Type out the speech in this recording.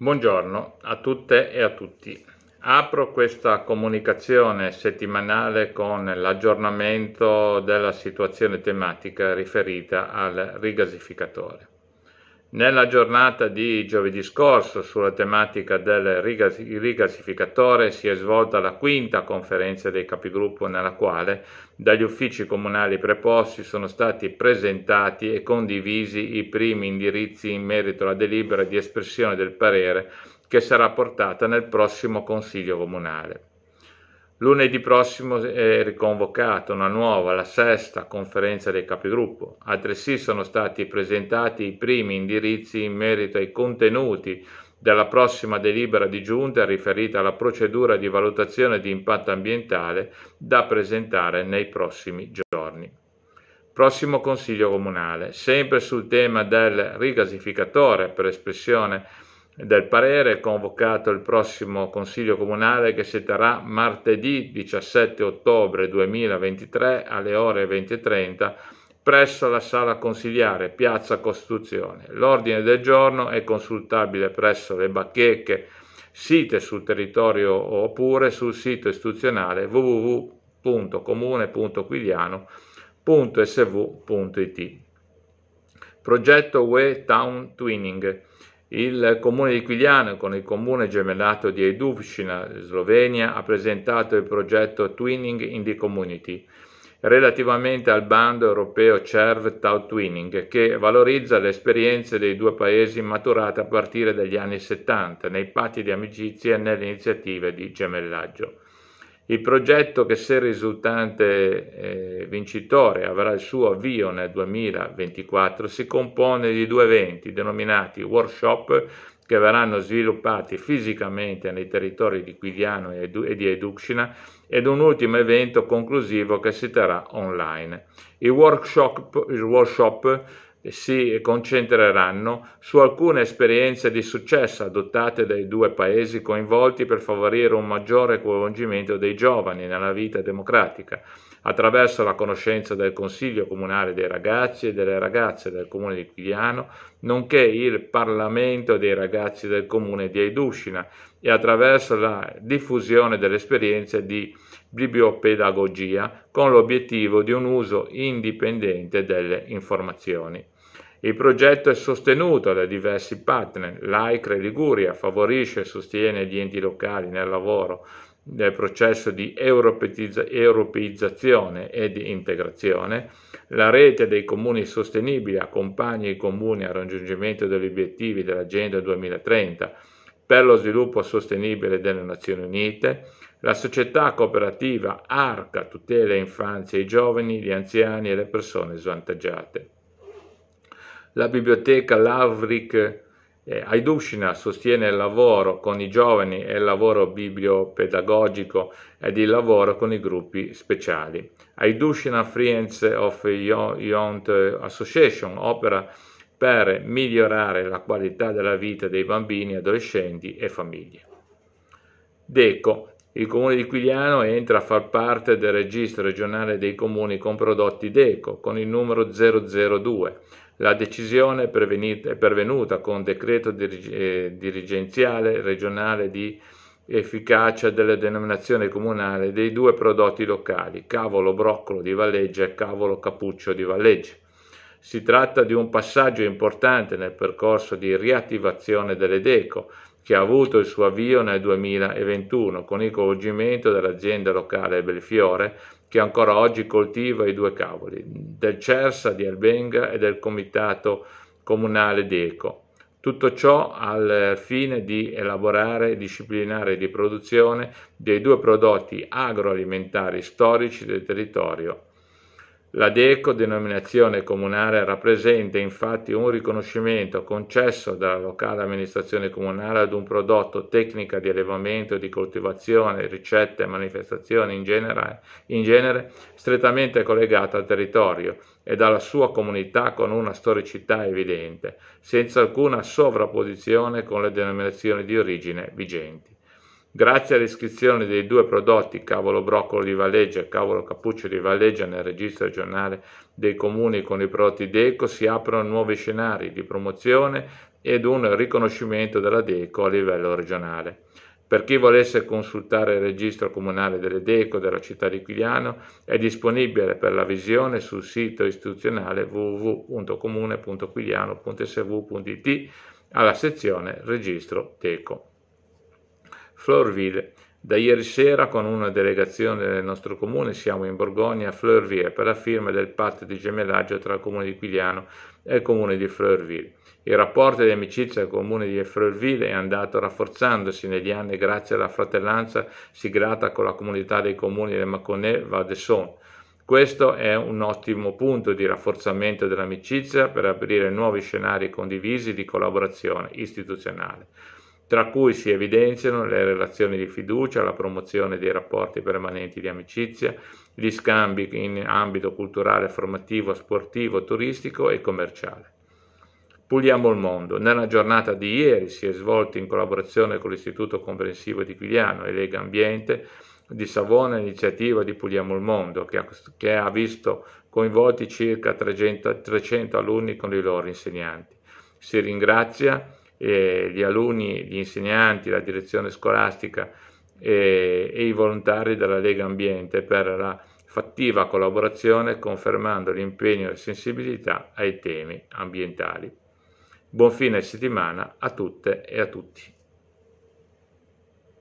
Buongiorno a tutte e a tutti. Apro questa comunicazione settimanale con l'aggiornamento della situazione tematica riferita al rigasificatore. Nella giornata di giovedì scorso sulla tematica del rigassificatore si è svolta la quinta conferenza dei capigruppo nella quale dagli uffici comunali preposti sono stati presentati e condivisi i primi indirizzi in merito alla delibera di espressione del parere che sarà portata nel prossimo Consiglio Comunale. Lunedì prossimo è riconvocata una nuova, la sesta conferenza dei capigruppo. Altresì sono stati presentati i primi indirizzi in merito ai contenuti della prossima delibera di giunta riferita alla procedura di valutazione di impatto ambientale da presentare nei prossimi giorni. Prossimo Consiglio Comunale, sempre sul tema del rigasificatore per espressione del parere è convocato il prossimo Consiglio Comunale che si terrà martedì 17 ottobre 2023 alle ore 20.30 presso la Sala Consigliare, Piazza Costituzione. L'ordine del giorno è consultabile presso le bacheche site sul territorio oppure sul sito istituzionale www.comune.quiliano.sv.it. Progetto UE Town Twinning il comune di Quigliano con il comune gemellato di Eduvšina, Slovenia, ha presentato il progetto Twinning in the Community relativamente al bando europeo CERV Tau Twinning che valorizza le esperienze dei due paesi maturate a partire dagli anni 70 nei patti di amicizia e nelle iniziative di gemellaggio. Il progetto che se risultante eh, vincitore avrà il suo avvio nel 2024 si compone di due eventi denominati workshop che verranno sviluppati fisicamente nei territori di Quiviano e di Eduxina ed un ultimo evento conclusivo che si terrà online. Il workshop, il workshop si concentreranno su alcune esperienze di successo adottate dai due paesi coinvolti per favorire un maggiore coinvolgimento dei giovani nella vita democratica, attraverso la conoscenza del Consiglio Comunale dei ragazzi e delle ragazze del Comune di Chigliano, nonché il Parlamento dei ragazzi del Comune di Eiduscina, e attraverso la diffusione delle esperienze di bibliopedagogia con l'obiettivo di un uso indipendente delle informazioni. Il progetto è sostenuto da diversi partner. L'AICRE Liguria favorisce e sostiene gli enti locali nel lavoro del processo di europeizzazione e di integrazione, la rete dei comuni sostenibili accompagna i comuni al raggiungimento degli obiettivi dell'Agenda 2030 per lo sviluppo sostenibile delle Nazioni Unite, la società cooperativa ARCA tutela infanzia, i giovani, gli anziani e le persone svantaggiate. La biblioteca Lavrik eh, Aidushina sostiene il lavoro con i giovani e il lavoro bibliopedagogico ed il lavoro con i gruppi speciali. Aidushina Friends of Young Association opera per migliorare la qualità della vita dei bambini, adolescenti e famiglie. Deco, il comune di Quigliano entra a far parte del registro regionale dei comuni con prodotti Deco con il numero 002. La decisione è, pervenuta con decreto eh, dirigenziale regionale di efficacia della denominazione comunale dei due prodotti locali, cavolo broccolo di Valleggia e cavolo cappuccio di Valleggia si tratta di un passaggio importante nel percorso di riattivazione dell'Edeco, che ha avuto il suo avvio nel 2021 con il coinvolgimento dell'azienda locale Belfiore che ancora oggi coltiva i due cavoli, del CERSA di Albenga e del Comitato Comunale d'Eco. Tutto ciò al fine di elaborare e disciplinare di produzione dei due prodotti agroalimentari storici del territorio la DECO, denominazione comunale, rappresenta infatti un riconoscimento concesso dalla locale amministrazione comunale ad un prodotto, tecnica di allevamento, di coltivazione, ricette e manifestazioni in genere, in genere strettamente collegata al territorio e dalla sua comunità con una storicità evidente, senza alcuna sovrapposizione con le denominazioni di origine vigenti. Grazie all'iscrizione dei due prodotti, cavolo broccolo di Valleggia e cavolo cappuccio di Valleggia, nel registro regionale dei comuni con i prodotti DECO, si aprono nuovi scenari di promozione ed un riconoscimento della DECO a livello regionale. Per chi volesse consultare il registro comunale delle DECO della città di Quigliano è disponibile per la visione sul sito istituzionale www.comune.quigliano.sv.it alla sezione Registro DECO. Florville. Da ieri sera con una delegazione del nostro comune siamo in Borgogna a Fleurville per la firma del patto di gemellaggio tra il comune di Quigliano e il comune di Fleurville. Il rapporto di amicizia del comune di Fleurville è andato rafforzandosi negli anni grazie alla fratellanza siglata con la comunità dei comuni del Maconè val de Questo è un ottimo punto di rafforzamento dell'amicizia per aprire nuovi scenari condivisi di collaborazione istituzionale tra cui si evidenziano le relazioni di fiducia, la promozione dei rapporti permanenti di amicizia, gli scambi in ambito culturale, formativo, sportivo, turistico e commerciale. Puliamo il mondo. Nella giornata di ieri si è svolto in collaborazione con l'Istituto Comprensivo di Quigliano e Lega Ambiente di Savona l'iniziativa di Puliamo il mondo, che ha, che ha visto coinvolti circa 300, 300 alunni con i loro insegnanti. Si ringrazia eh, gli alunni, gli insegnanti, la direzione scolastica e, e i volontari della Lega Ambiente per la fattiva collaborazione confermando l'impegno e la sensibilità ai temi ambientali. Buon fine settimana a tutte e a tutti.